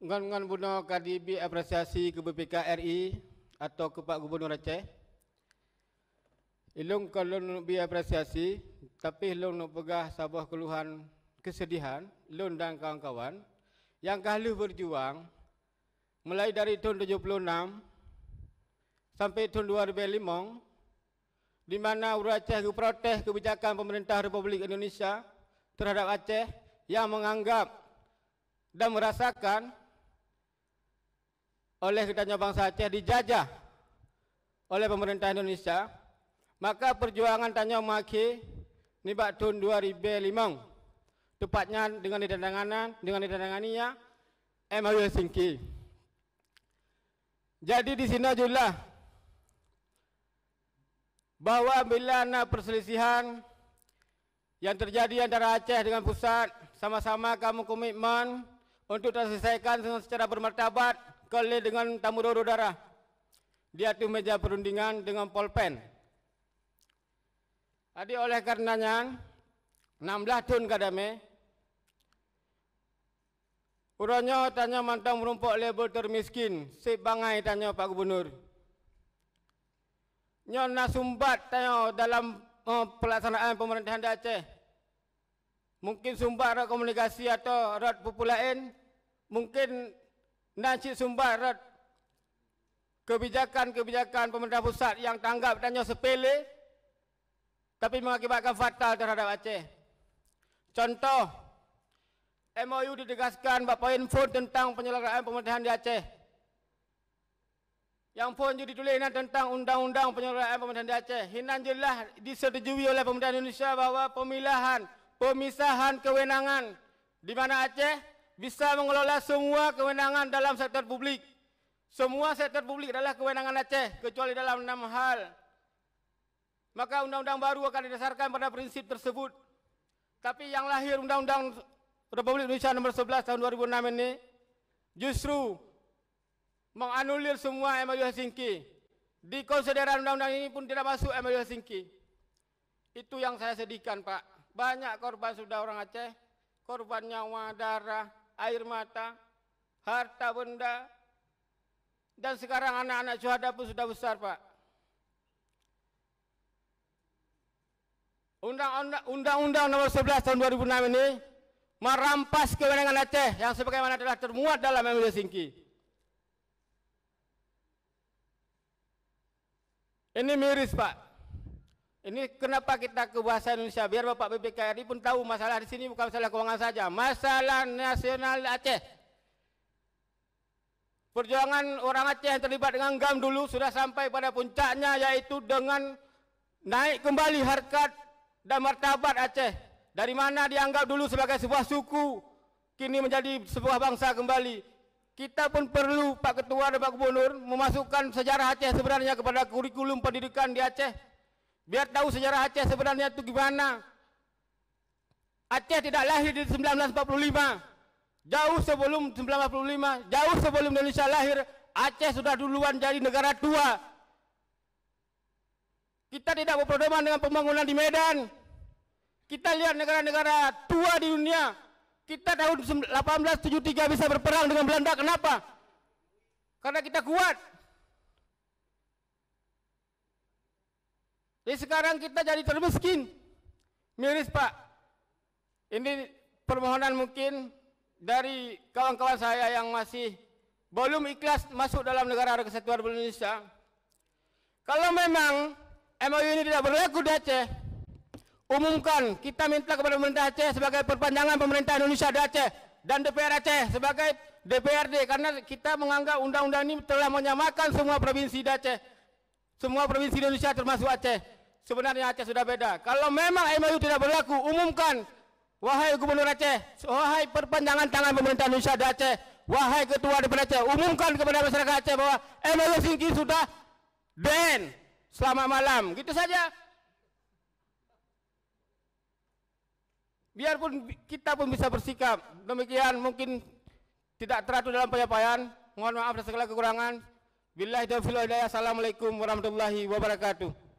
Ngan-ngan Buno KDB apresiasi ke BPK RI atau ke Pak Gubernur Aceh. Ilung kalau nuk bi apresiasi, tapi ilung nuk pegah sebuah keluhan kesedihan, ilung dan kawan-kawan yang kahlu berjuang mulai dari tahun 76 sampai tahun 2005 di mana orang Aceh protes kebijakan pemerintah Republik Indonesia terhadap Aceh yang menganggap dan merasakan oleh kiranya bangsa Aceh dijajah oleh pemerintah Indonesia, maka perjuangan Tanya Maki Nibak tahun 2005 tepatnya dengan ditandanganan dengan ditandanganinya MRU Sinki. Jadi di sini juga bahwa bila ada perselisihan yang terjadi antara Aceh dengan pusat, sama-sama kamu komitmen untuk terselesaikan secara bermartabat kali dengan tamu udara. Dia tuh meja perundingan dengan polpen. Adi oleh karenanya 16 tahun kadame Uranya tanya mantang merumpok label termiskin, si bangai tanya Pak Gubernur. Nyon sumbat tanya dalam oh, pelaksanaan pemerintahan Aceh. Mungkin sumbat rat komunikasi atau rat populain, mungkin Nasib Sumbarat kebijakan-kebijakan pemerintah pusat yang tanggap dan yang sepele tapi mengakibatkan fatal terhadap Aceh. Contoh, MOU ditegaskan bapak poin pun tentang penyelenggaraan pemerintahan di Aceh. Yang pun juga dituliskan tentang undang-undang penyelenggaraan pemerintahan di Aceh. Hinan jelas disetujui oleh pemerintah Indonesia bahwa pemilahan, pemisahan kewenangan di mana Aceh bisa mengelola semua kewenangan dalam sektor publik. Semua sektor publik adalah kewenangan Aceh, kecuali dalam enam hal. Maka undang-undang baru akan didasarkan pada prinsip tersebut. Tapi yang lahir undang-undang Republik Indonesia nomor 11 tahun 2006 ini justru menganulir semua MOU Helsinki. Di konsideran undang-undang ini pun tidak masuk MOU Helsinki. Itu yang saya sedihkan Pak. Banyak korban sudah orang Aceh, korban nyawa, darah, air mata, harta benda, dan sekarang anak-anak syuhada pun sudah besar Pak. Undang-undang nomor 11 tahun 2006 ini merampas kewenangan Aceh yang sebagaimana telah termuat dalam MUD Singki. Ini miris Pak. Ini kenapa kita ke bahasa Indonesia biar Bapak BPKRI pun tahu masalah di sini bukan masalah keuangan saja, masalah nasional Aceh. Perjuangan orang Aceh yang terlibat dengan GAM dulu sudah sampai pada puncaknya yaitu dengan naik kembali harkat dan martabat Aceh. Dari mana dianggap dulu sebagai sebuah suku, kini menjadi sebuah bangsa kembali. Kita pun perlu Pak Ketua dan Pak Gubernur memasukkan sejarah Aceh sebenarnya kepada kurikulum pendidikan di Aceh biar tahu sejarah Aceh sebenarnya itu gimana. Aceh tidak lahir di 1945. Jauh sebelum 1945, jauh sebelum Indonesia lahir, Aceh sudah duluan jadi negara tua. Kita tidak berpedoman dengan pembangunan di Medan. Kita lihat negara-negara tua di dunia. Kita tahun 1873 bisa berperang dengan Belanda. Kenapa? Karena kita kuat. Jadi sekarang kita jadi termiskin. Miris Pak. Ini permohonan mungkin dari kawan-kawan saya yang masih belum ikhlas masuk dalam negara kesatuan Republik Indonesia. Kalau memang MOU ini tidak berlaku di Aceh, umumkan kita minta kepada pemerintah Aceh sebagai perpanjangan pemerintah Indonesia di Aceh dan DPR Aceh sebagai DPRD karena kita menganggap undang-undang ini telah menyamakan semua provinsi di Aceh. Semua provinsi Indonesia termasuk Aceh sebenarnya Aceh sudah beda. Kalau memang MOU tidak berlaku, umumkan. Wahai Gubernur Aceh, wahai perpanjangan tangan pemerintah Indonesia di Aceh, wahai Ketua DPR Aceh, umumkan kepada masyarakat Aceh bahwa MOU Singki sudah dan selamat malam. Gitu saja. Biarpun kita pun bisa bersikap demikian mungkin tidak teratur dalam penyampaian. Mohon maaf atas segala kekurangan. Billahi taufiq wal Assalamualaikum warahmatullahi wabarakatuh.